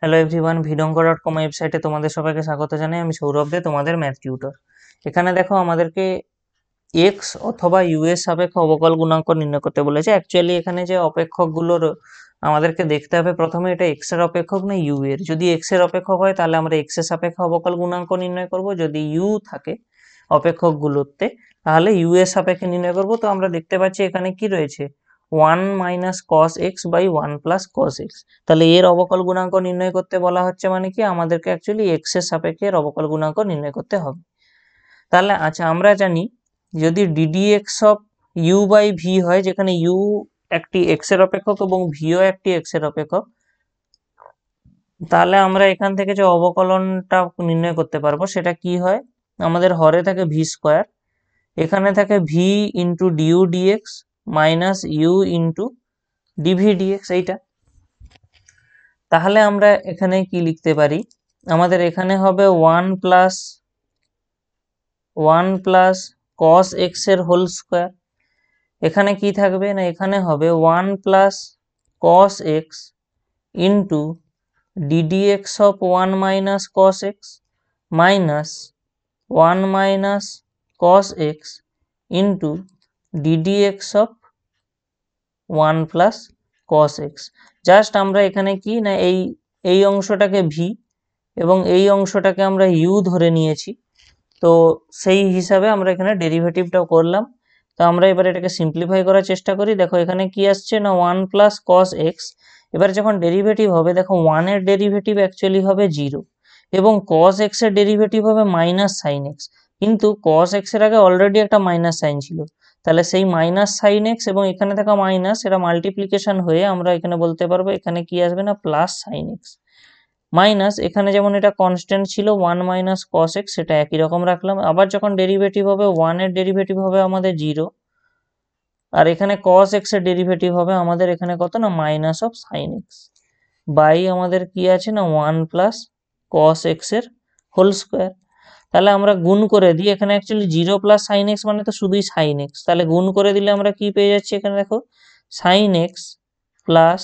hello everyone ভিডঙ্ক dot com ওয়েবসাইটে তোমাদের সবাইকে স্বাগত জানাই আমি সৌরভ দে তোমাদের ম্যাথ টিউটর এখানে দেখো আমাদেরকে এক্স অথবা ইউএস সাপেক্ষে অবকল গুণাঙ্ক নির্ণয় করতে বলেছে অ্যাকচুয়ালি এখানে যে অপেক্ষকগুলোর আমাদেরকে দেখতে হবে প্রথমে এটা এক্স এর অপেক্ষক না ইউ এর যদি এক্স এর অপেক্ষক হয় তাহলে আমরা এক্স এর সাপেক্ষে অবকল গুণাঙ্ক নির্ণয় করব যদি ইউ থাকে অপেক্ষকগুলোতে তাহলে ইউএস সাপেক্ষে নির্ণয় করব তো আমরা দেখতে পাচ্ছি এখানে কি রয়েছে one minus cos x by one plus cos x তাহলে এর অবকল গুণাঙ্ক নির্ণয় করতে বলা হচ্ছে মানে কি আমাদেরকে অ্যাকচুয়ালি এক্স এর সাপেক্ষে এর অবকল গুণাঙ্ক নির্ণয় করতে হবে তাহলে আচ্ছা আমরা জানি যদি d d x of u by v হয় যেখানে ইউ একটি এক্স এর অপেক্ষক এবং ভিও একটি এক্স এর অপেক্ষক তাহলে আমরা এখান থেকে যে অবকলনটা নির্ণয় করতে পারবো সেটা কি হয় আমাদের হরে থাকে ভি স্কোয়ার এখানে থাকে v into d u d x minus u into d v d x এইটা তাহলে আমরা এখানে কি লিখতে পারি আমাদের এখানে হবে one plus one plus cos এক্সের হোল স্কোয়ার এখানে কি থাকবে না এখানে হবে one plus cos x into d d x of one minus cos x minus one minus cos x into d d x of one plus cos x just আমরা এখানে কি না এই এই অংশটাকে ভি এবং এই অংশটাকে আমরা ইউ ধরে নিয়েছি তো সেই হিসাবে আমরা এখানে ডেরিভেটিভটাও করলাম তো আমরা এবার এটাকে সিম্পলিফাই করার চেষ্টা করি দেখো এখানে কি আসছে না ওয়ান প্লাস কস এক্স এবার যখন ডেরিভেটিভ হবে দেখো ওয়ানের ডেরিভেটিভ অ্যাকচুয়ালি হবে জিরো এবং কস এক্সের ডেরিভেটিভ হবে মাইনাস সাইন এক্স কিন্তু কস এক্সের আগে অলরেডি একটা মাইনাস সাইন ছিল তাহলে সেই মাইনাস সাইন এক্স এবং এখানে থাকা মাইনাস এটা মাল্টিপ্লিকেশন হয়ে আমরা এখানে বলতে পারবো এখানে কি আসবে না প্লাস সাইন এক্স মাইনাস এখানে যেমন এটা কনস্ট্যান্ট ছিল ওয়ান মাইনাস কস এক্স সেটা একই রকম রাখলাম আবার যখন ডেরিভেটিভ হবে ওয়ানের ডেরিভেটিভ হবে আমাদের জিরো আর এখানে কস এক্স এর ডেরিভেটিভ হবে আমাদের এখানে কত না minus of sine x by আমাদের কি আছে না ওয়ান প্লাস কস এক্স এর হোল স্কোয়ার তাহলে আমরা গুণ করে দিই এখানে actually zero plus sine x মানে তো শুধুই সাইন এক্স তাহলে গুণ করে দিলে আমরা কি পেয়ে যাচ্ছি এখানে দেখো sine x plus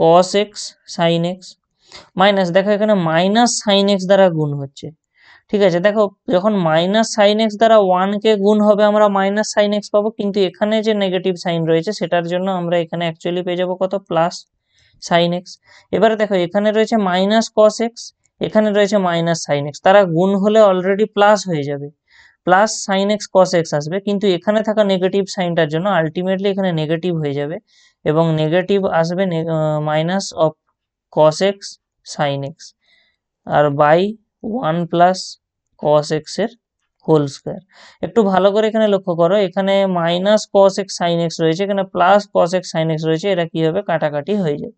cos x sine x minus দেখো এখানে মাইনাস সাইন এক্স দ্বারা গুণ হচ্ছে ঠিক আছে দেখো যখন মাইনাস সাইন এক্স দ্বারা ওয়ানকে গুণ হবে আমরা মাইনাস সাইন এক্স পাবো কিন্তু এখানে যে নেগেটিভ সাইন রয়েছে সেটার জন্য আমরা এখানে অ্যাকচুয়ালি পেয়ে যাবো কত প্লাস সাইন এক্স এবারে দেখো এখানে রয়েছে মাইনাস কস এক্স এখানে রয়েছে মাইনাস সাইন এক্স তারা গুণ হলে অলরেডি প্লাস হয়ে যাবে plus sine x cos x আসবে কিন্তু এখানে থাকা নেগেটিভ সাইনটার জন্য আলটিমেটলি এখানে নেগেটিভ হয়ে যাবে এবং নেগেটিভ আসবে minus of cos x sine x আর by one plus cos x এর হোল স্কোয়ার একটু ভালো করে এখানে লক্ষ্য করো এখানে minus cos x sine x রয়েছে এখানে plus cos x sine x রয়েছে এরা কি হবে কাটাকাটি হয়ে যাবে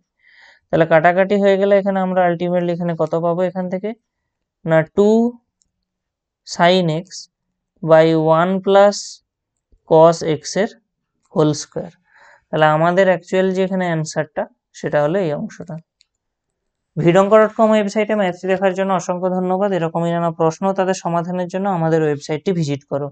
তাহলে কাটাকাটি হয়ে গেলে এখানে আমরা আলটিমেটলি এখানে কত পাবো এখান থেকে না two sine x by one plus cos এক্সের হোল স্কোয়ার তাহলে আমাদের অ্যাকচুয়াল যে এখানে অ্যান্সারটা সেটা হলো এই অংশটা ভিডঙ্ক ডট কম ওয়েবসাইটে ম্যাথটি দেখার জন্য অসংখ্য ধন্যবাদ এরকমই নানা প্রশ্ন তাদের সমাধানের জন্য আমাদের ওয়েবসাইটটি ভিজিট করো